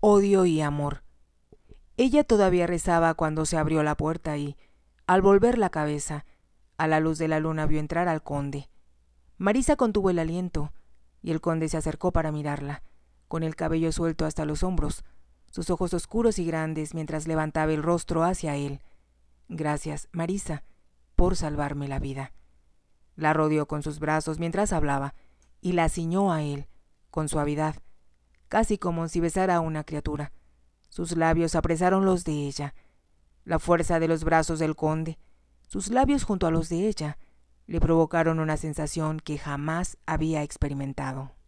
odio y amor. Ella todavía rezaba cuando se abrió la puerta y, al volver la cabeza, a la luz de la luna vio entrar al conde. Marisa contuvo el aliento, y el conde se acercó para mirarla, con el cabello suelto hasta los hombros, sus ojos oscuros y grandes mientras levantaba el rostro hacia él. Gracias, Marisa, por salvarme la vida. La rodeó con sus brazos mientras hablaba, y la ciñó a él, con suavidad, casi como si besara a una criatura. Sus labios apresaron los de ella. La fuerza de los brazos del conde, sus labios junto a los de ella, le provocaron una sensación que jamás había experimentado.